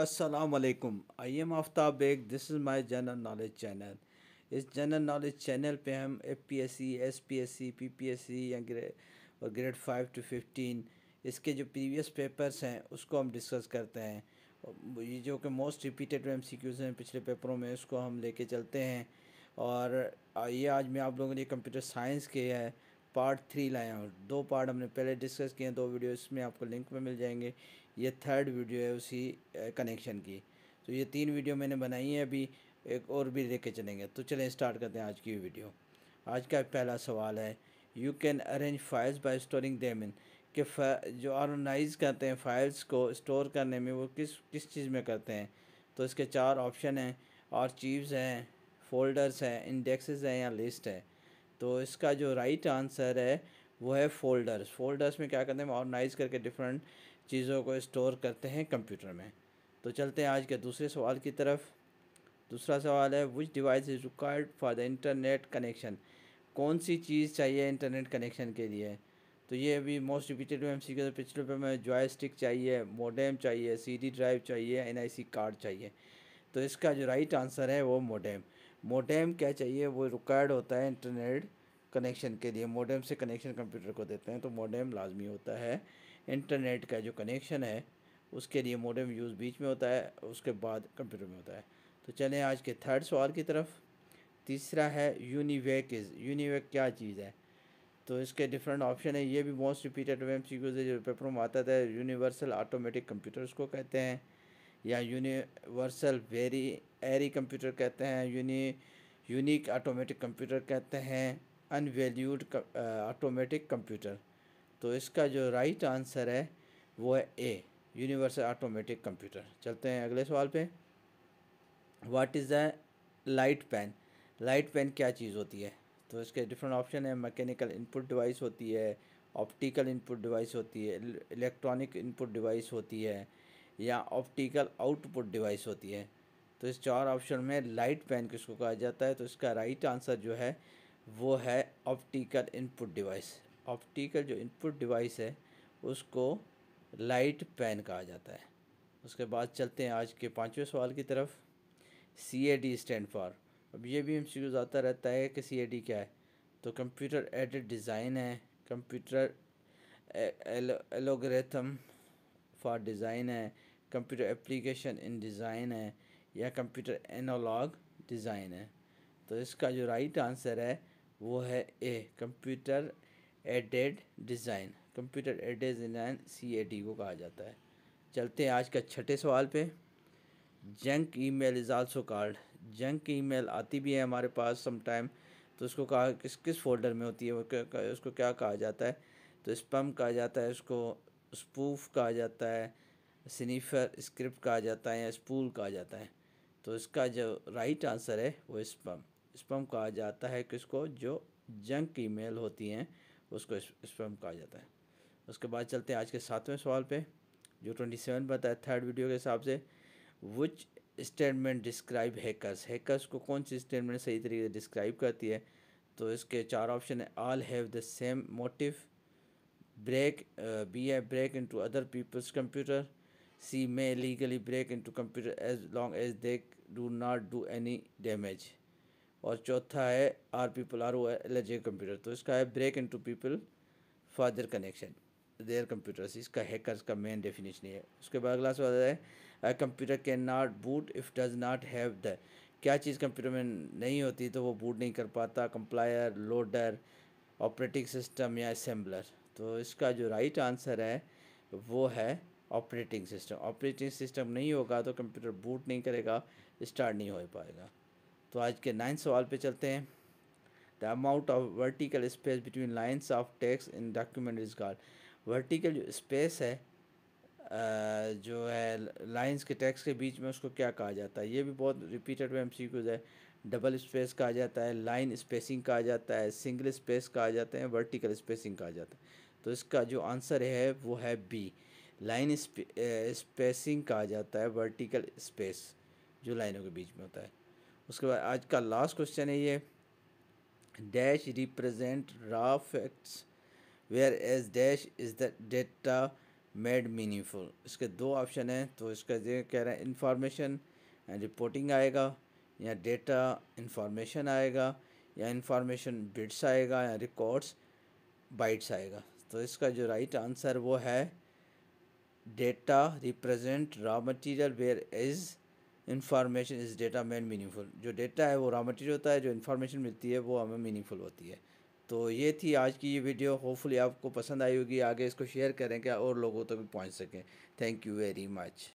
वालेकुम I am Aftab Baig this is my general knowledge channel इस general knowledge channel पे हम F P S C S P S C P P S C या grade और grade five to fifteen इसके जो previous papers हैं उसको हम डिस्कस करते हैं ये जो कि most repeated M C Qs हैं पिछले पेपरों में उसको हम लेके चलते हैं और ये आज मैं आप लोगों के लिए कंप्यूटर साइंस के है पार्ट थ्री हैं और दो पार्ट हमने पहले डिस्कस किए हैं दो वीडियो इसमें आपको लिंक में मिल जाएंगे ये थर्ड वीडियो है उसी कनेक्शन की तो ये तीन वीडियो मैंने बनाई है अभी एक और भी लेके चलेंगे तो चलें स्टार्ट करते हैं आज की वीडियो आज का पहला सवाल है you can arrange files by storing them in के जो ऑर्गनाइज करते हैं फाइल्स को स्टोर करने में वो किस किस चीज़ में करते हैं तो इसके चार ऑप्शन हैं आर्चीव्स हैं फोल्डर्स हैं इंडेक्सेस हैं या लिस्ट है तो इसका जो राइट right आंसर है वो है फोल्डर्स फोल्डर्स में क्या करते हैं ऑर्गनाइज़ करके डिफरेंट चीज़ों को स्टोर करते हैं कंप्यूटर में तो चलते हैं आज के दूसरे सवाल की तरफ दूसरा सवाल है which device is required for the internet connection कौन सी चीज़ चाहिए इंटरनेट कनेक्शन के लिए तो ये अभी मोस्ट रिपीटेड में हम सी के पिछले पे में जॉय स्टिक चाहिए मोडेम चाहिए सी डी ड्राइव चाहिए एन आई सी कार्ड चाहिए तो इसका जो राइट आंसर है वो मोडेम मोडेम क्या चाहिए वो रिक्वायर्ड होता है इंटरनेट कनेक्शन के लिए मोडेम से कनेक्शन कंप्यूटर को देते हैं तो मोडेम लाजमी होता है इंटरनेट का जो कनेक्शन है उसके लिए मोडेम यूज़ बीच में होता है उसके बाद कंप्यूटर में होता है तो चलें आज के थर्ड सवाल की तरफ तीसरा है यूनिवेक इज़ यूनिवेक क्या चीज़ है तो इसके डिफरेंट ऑप्शन है ये भी मोस्ट रिपीटेड वेम सी है जो पेपर में आता था यूनिवर्सल ऑटोमेटिक कंप्यूटर्स को कहते हैं या यूनिवर्सल वेरी एरी कंप्यूटर कहते हैं यूनि यूनिक ऑटोमेटिक कंप्यूटर कहते हैं अनवेल्यूड ऑटोमेटिक कंप्यूटर तो इसका जो राइट आंसर है वो है ए यूनिवर्सल ऑटोमेटिक कंप्यूटर चलते हैं अगले सवाल पे what is the light pen light pen क्या चीज़ होती है तो इसके डिफरेंट ऑप्शन है मैकेनिकल इनपुट डिवाइस होती है ऑप्टिकल इनपुट डिवाइस होती है इलेक्ट्रॉनिक इनपुट डिवाइस होती है या ऑप्टिकल आउटपुट डिवाइस होती है तो इस चार ऑप्शन में लाइट पेन किसको कहा जाता है तो इसका राइट आंसर जो है वो है ऑप्टिकल इनपुट डिवाइस ऑप्टिकल जो इनपुट डिवाइस है उसको लाइट पेन कहा जाता है उसके बाद चलते हैं आज के पाँचवें सवाल की तरफ C A D stand for अब ये भी एम आता रहता है कि सी ए डी क्या है तो कंप्यूटर एडिड डिज़ाइन है कंप्यूटर एलोग्रेथम फॉर डिज़ाइन है कंप्यूटर एप्लीकेशन इन डिज़ाइन है या कंप्यूटर एनालॉग डिज़ाइन है तो इसका जो राइट आंसर है वो है A computer aided design computer aided design C A D को कहा जाता है चलते हैं आज का छठे सवाल पे junk email is also called junk email आती भी है हमारे पास समटाइम तो उसको कहा किस किस फोल्डर में होती है उसको क्या कहा जाता है तो स्पम कहा जाता है उसको स्पूफ कहा जाता है सीनीफर स्क्रिप्ट कहा जाता है या स्पूल कहा जाता है तो इसका जो राइट आंसर है वो स्पम स्पम कहा जाता है किसको जो जंक ईमेल होती हैं उसको स्पम कहा जाता है उसके बाद चलते हैं आज के सातवें सवाल पे जो ट्वेंटी सेवन बताया थर्ड वीडियो के हिसाब से which statement describe hackers hackers को कौन सी स्टेटमेंट सही तरीके से डिस्क्राइब करती है तो इसके चार ऑप्शन है all have the same motive break B A break into other people's computer may legally break into computer as long as they do not do any damage और चौथा है are people are O L as a computer तो इसका है break into people for their connection their computer इसका hackers का main definition है उसके बाद अगला सवाल है a computer can not boot if does not have the क्या चीज़ कंप्यूटर में नहीं होती तो वो बूट नहीं कर पाता कंप्लायर लोडर ऑपरेटिंग सिस्टम या असम्बलर तो इसका जो राइट right आंसर है वो है ऑपरेटिंग सिस्टम ऑपरेटिंग सिस्टम नहीं होगा तो कंप्यूटर बूट नहीं करेगा स्टार्ट नहीं हो पाएगा तो आज के नाइन्थ सवाल पे चलते हैं the amount of vertical space between lines of text in document is called vertical जो स्पेस है जो है लाइंस के टैक्स के बीच में उसको क्या कहा जाता है ये भी बहुत रिपीटेड में एम सी है डबल स्पेस कहा जाता है लाइन स्पेसिंग कहा जाता है सिंगल स्पेस कहा जाता है वर्टिकल स्पेसिंग कहा जाता है तो इसका जो आंसर है वो है बी लाइन स्पेसिंग कहा जाता है वर्टिकल स्पेस जो लाइनों के बीच में होता है उसके बाद आज का लास्ट क्वेश्चन है ये dash represent raw facts whereas dash is the data made meaningful इसके दो ऑप्शन हैं तो इसका ये कह रहे हैं इंफॉर्मेशन एंड रिपोर्टिंग आएगा या डेटा इंफॉर्मेशन आएगा या इंफॉर्मेशन बिट्स आएगा या रिकॉर्ड्स बाइट्स आएगा तो इसका जो राइट right आंसर वो है data represent raw material whereas information is data made meaningful जो डेटा है वो रॉ मटेरियल होता है जो इन्फॉर्मेशन मिलती है वो हमें मीनिंगफुल होती है तो ये थी आज की ये वीडियो होपफुली आपको पसंद आई होगी आगे इसको शेयर करें कि और लोगों तक तो भी पहुंच सकें थैंक यू वेरी मच